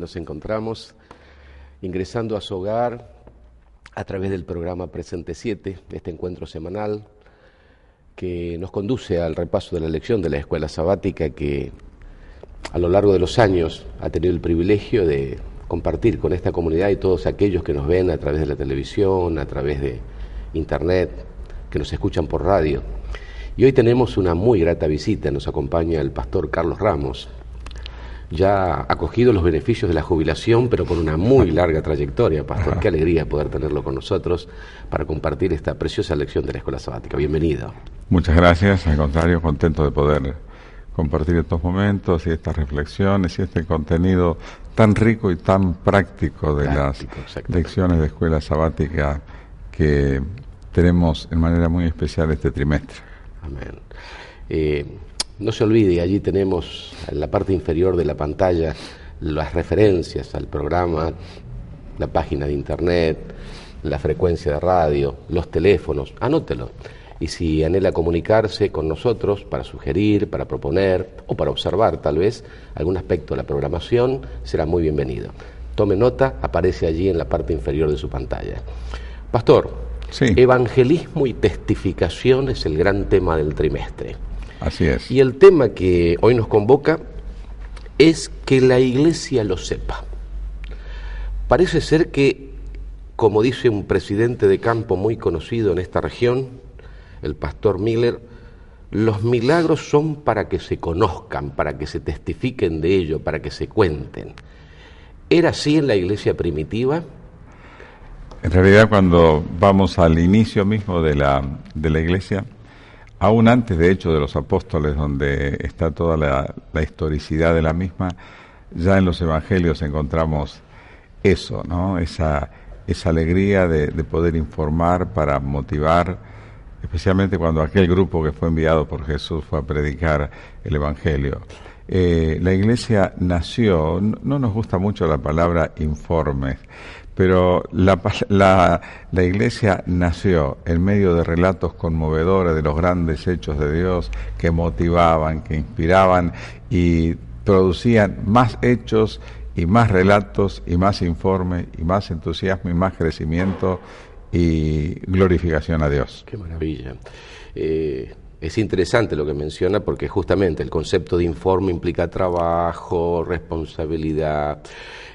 nos encontramos ingresando a su hogar a través del programa Presente 7, este encuentro semanal que nos conduce al repaso de la lección de la escuela sabática que a lo largo de los años ha tenido el privilegio de compartir con esta comunidad y todos aquellos que nos ven a través de la televisión, a través de internet, que nos escuchan por radio. Y hoy tenemos una muy grata visita, nos acompaña el pastor Carlos Ramos, ya ha los beneficios de la jubilación, pero con una muy larga trayectoria, Pastor. Qué alegría poder tenerlo con nosotros para compartir esta preciosa lección de la Escuela Sabática. Bienvenido. Muchas gracias, al contrario, contento de poder compartir estos momentos y estas reflexiones y este contenido tan rico y tan práctico de las lecciones de Escuela Sabática que tenemos en manera muy especial este trimestre. Amén. Eh, no se olvide, allí tenemos en la parte inferior de la pantalla las referencias al programa, la página de internet, la frecuencia de radio, los teléfonos, anótelo. Y si anhela comunicarse con nosotros para sugerir, para proponer o para observar tal vez algún aspecto de la programación, será muy bienvenido. Tome nota, aparece allí en la parte inferior de su pantalla. Pastor, evangelismo y testificación es el gran tema del trimestre. Así es. Y el tema que hoy nos convoca es que la iglesia lo sepa. Parece ser que, como dice un presidente de campo muy conocido en esta región, el pastor Miller, los milagros son para que se conozcan, para que se testifiquen de ello, para que se cuenten. ¿Era así en la iglesia primitiva? En realidad, cuando vamos al inicio mismo de la, de la iglesia, aún antes de hecho de los apóstoles, donde está toda la, historicidad de la misma, ya en los evangelios encontramos eso, ¿no? Esa, esa alegría de, poder informar para motivar, especialmente cuando aquel grupo que fue enviado por Jesús fue a predicar el evangelio. Eh, la iglesia nació, no nos gusta mucho la palabra informes, pero la, iglesia nació en medio de relatos conmovedores de los grandes hechos de Dios que motivaban, que inspiraban y producían más hechos y más relatos y más informe y más entusiasmo y más crecimiento y glorificación a Dios. Qué maravilla. Eh, es interesante lo que menciona porque justamente el concepto de informe implica trabajo, responsabilidad,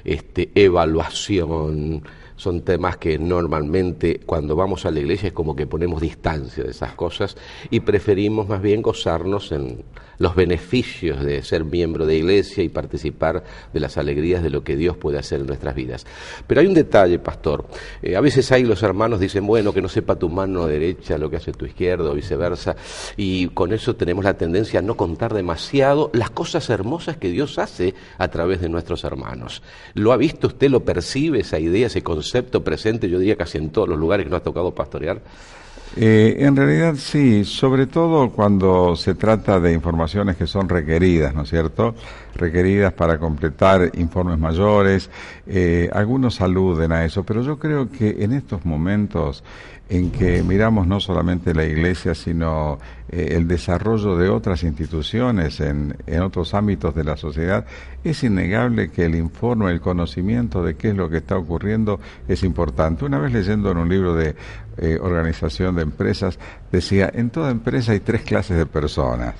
este, evaluación, son temas que normalmente cuando vamos a la iglesia es como que ponemos distancia de esas cosas y preferimos más bien gozarnos en los beneficios de ser miembro de iglesia y participar de las alegrías de lo que Dios puede hacer en nuestras vidas. Pero hay un detalle, pastor. Eh, a veces hay los hermanos dicen, bueno, que no sepa tu mano derecha lo que hace tu izquierda o viceversa. Y con eso tenemos la tendencia a no contar demasiado las cosas hermosas que Dios hace a través de nuestros hermanos. ¿Lo ha visto usted? ¿Lo percibe esa idea, se concepto? concepto presente, yo diría casi en todos los lugares que nos ha tocado pastorear? Eh, en realidad sí, sobre todo cuando se trata de informaciones que son requeridas, ¿no es cierto? requeridas para completar informes mayores. Eh, algunos aluden a eso, pero yo creo que en estos momentos en que miramos no solamente la Iglesia, sino eh, el desarrollo de otras instituciones en, otros ámbitos de la sociedad, es innegable que el informe, el conocimiento de qué es lo que está ocurriendo es importante. Una vez leyendo en un libro de eh, organización de empresas, decía, en toda empresa hay tres clases de personas.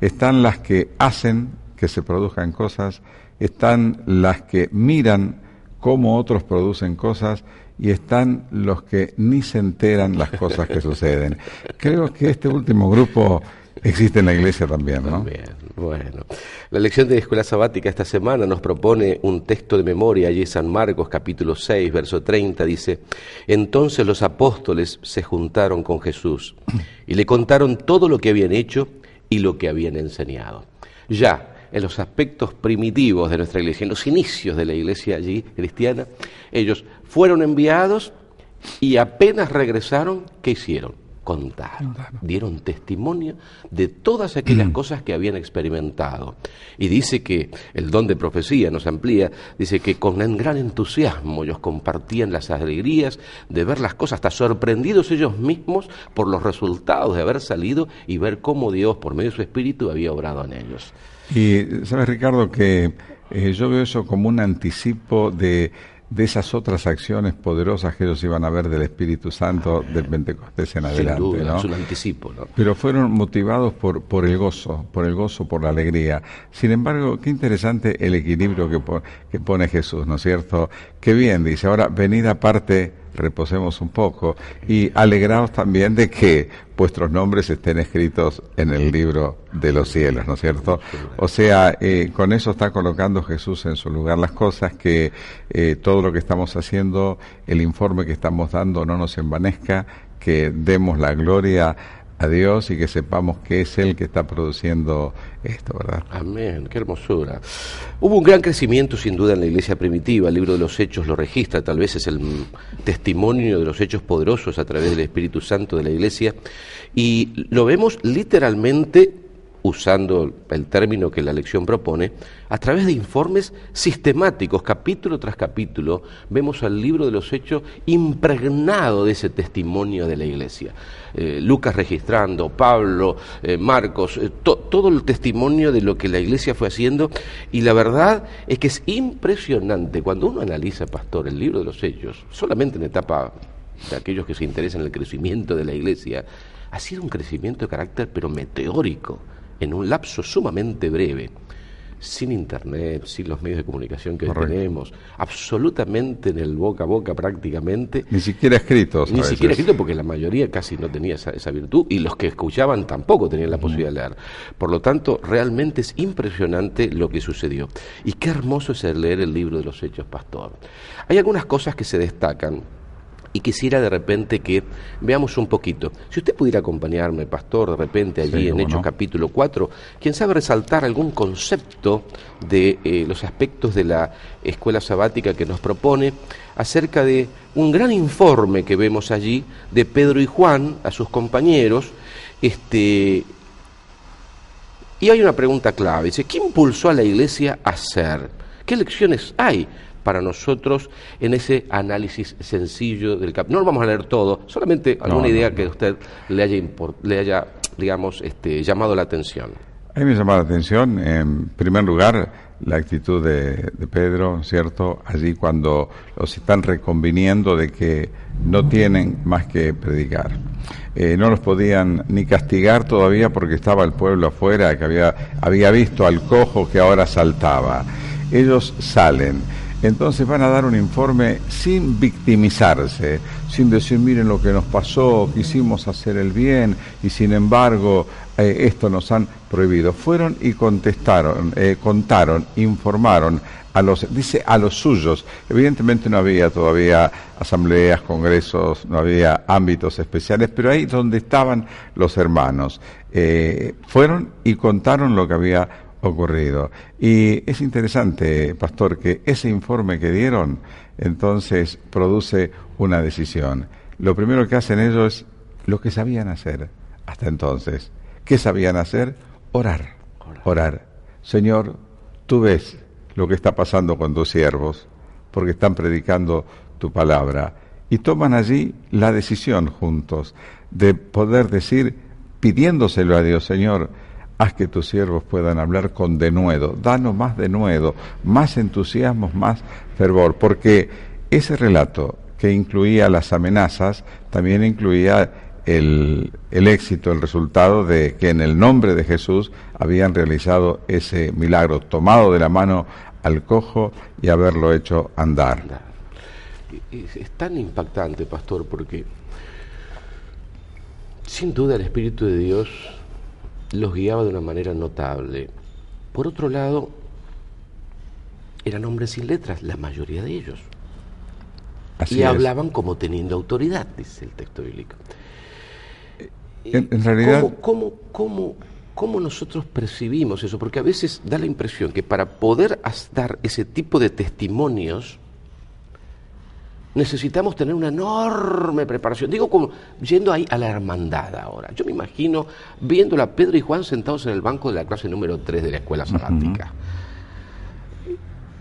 Están las que hacen que se produzcan cosas, están las que miran cómo otros producen cosas y están los que ni se enteran las cosas que suceden. Creo que este último grupo existe en la iglesia también, ¿no? Bueno, la lección de la Escuela Sabática esta semana nos propone un texto de memoria, allí San Marcos capítulo 6, verso 30, dice, entonces los apóstoles se juntaron con Jesús y le contaron todo lo que habían hecho y lo que habían enseñado. Ya, en los aspectos primitivos de nuestra iglesia, en los inicios de la iglesia allí cristiana, ellos fueron enviados y apenas regresaron, ¿qué hicieron? contar dieron testimonio de todas aquellas mm. cosas que habían experimentado. Y dice que el don de profecía nos amplía, dice que con gran entusiasmo ellos compartían las alegrías de ver las cosas, hasta sorprendidos ellos mismos por los resultados de haber salido y ver cómo Dios, por medio de su espíritu, había obrado en ellos. Y sabes, Ricardo, que eh, yo veo eso como un anticipo de de esas otras acciones poderosas que ellos iban a ver del Espíritu Santo del Pentecostés en adelante. ¿no? anticipo. Pero fueron motivados por, el gozo, por el gozo, por la alegría. Sin embargo, qué interesante el equilibrio que, que pone Jesús, ¿no es cierto? Qué bien, dice, ahora venida aparte reposemos un poco y alegraos también de que vuestros nombres estén escritos en el libro de los cielos, ¿no es cierto? O sea, eh, con eso está colocando Jesús en su lugar las cosas, que eh, todo lo que estamos haciendo, el informe que estamos dando no nos envanezca, que demos la gloria a Dios y que sepamos que es Él que está produciendo esto, ¿verdad? Amén, qué hermosura. Hubo un gran crecimiento sin duda en la iglesia primitiva, el libro de los Hechos lo registra, tal vez es el testimonio de los hechos poderosos a través del Espíritu Santo de la iglesia, y lo vemos literalmente usando el término que la lección propone, a través de informes sistemáticos, capítulo tras capítulo, vemos al libro de los hechos impregnado de ese testimonio de la iglesia. Eh, Lucas registrando, Pablo, eh, Marcos, eh, todo el testimonio de lo que la iglesia fue haciendo y la verdad es que es impresionante cuando uno analiza, pastor, el libro de los hechos, solamente en etapa de aquellos que se interesan en el crecimiento de la iglesia, ha sido un crecimiento de carácter pero meteórico en un lapso sumamente breve, sin internet, sin los medios de comunicación que tenemos, absolutamente en el boca a boca prácticamente. Ni siquiera escritos. Ni siquiera escrito porque la mayoría casi no tenía esa, esa, virtud y los que escuchaban tampoco tenían la posibilidad de leer. Por lo tanto, realmente es impresionante lo que sucedió. Y qué hermoso es el leer el libro de los Hechos Pastor. Hay algunas cosas que se destacan y quisiera de repente que veamos un poquito. Si usted pudiera acompañarme, pastor, de repente allí en Hechos capítulo 4, quien sabe resaltar algún concepto de eh, los aspectos de la escuela sabática que nos propone acerca de un gran informe que vemos allí de Pedro y Juan a sus compañeros, este y hay una pregunta clave, dice, ¿qué impulsó a la iglesia a hacer? ¿Qué lecciones hay para nosotros en ese análisis sencillo del capítulo. No lo vamos a leer todo, solamente alguna idea que que usted le haya, le haya digamos, este, llamado la atención. A mí me llama la atención, en primer lugar, la actitud de, Pedro, ¿cierto? Allí cuando los están reconviniendo de que no tienen más que predicar. Eh, no los podían ni castigar todavía porque estaba el pueblo afuera, que había, había visto al cojo que ahora saltaba. Ellos salen entonces van a dar un informe sin victimizarse, sin decir, miren lo que nos pasó, quisimos hacer el bien y sin embargo eh, esto nos han prohibido. Fueron y contestaron, eh, contaron, informaron a los, dice a los suyos. Evidentemente no había todavía asambleas, congresos, no había ámbitos especiales, pero ahí donde estaban los hermanos. Eh, fueron y contaron lo que había ocurrido. Y es interesante, Pastor, que ese informe que dieron entonces produce una decisión. Lo primero que hacen ellos es lo que sabían hacer hasta entonces. ¿Qué sabían hacer? Orar. Orar. Señor, tú ves lo que está pasando con tus siervos, porque están predicando tu palabra. Y toman allí la decisión juntos de poder decir, pidiéndoselo a Dios, Señor, Haz que tus siervos puedan hablar con denuedo, danos más denuedo, más entusiasmo, más fervor, porque ese relato que incluía las amenazas también incluía el, éxito, el resultado de que en el nombre de Jesús habían realizado ese milagro, tomado de la mano al cojo y haberlo hecho andar. Es, es tan impactante, pastor, porque sin duda el Espíritu de Dios los guiaba de una manera notable. Por otro lado, eran hombres sin letras, la mayoría de ellos. y hablaban como teniendo autoridad, dice el texto bíblico. En, realidad... ¿Cómo, cómo, cómo, cómo nosotros percibimos eso? Porque a veces da la impresión que para poder dar ese tipo de testimonios, necesitamos tener una enorme preparación. Digo, como yendo ahí a la hermandad ahora. Yo me imagino viéndola a Pedro y Juan sentados en el banco de la clase número 3 de la escuela sabática.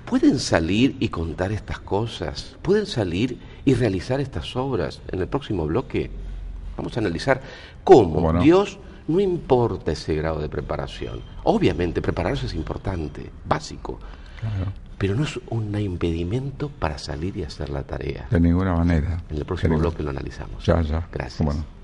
¿Pueden salir y contar estas cosas? ¿Pueden salir y realizar estas obras? En el próximo bloque vamos a analizar cómo Dios no importa ese grado de preparación. Obviamente, prepararse es importante, básico pero no es un impedimento para salir y hacer la tarea. De ninguna manera. En el próximo bloque lo analizamos. Ya, ya. Gracias. Bueno.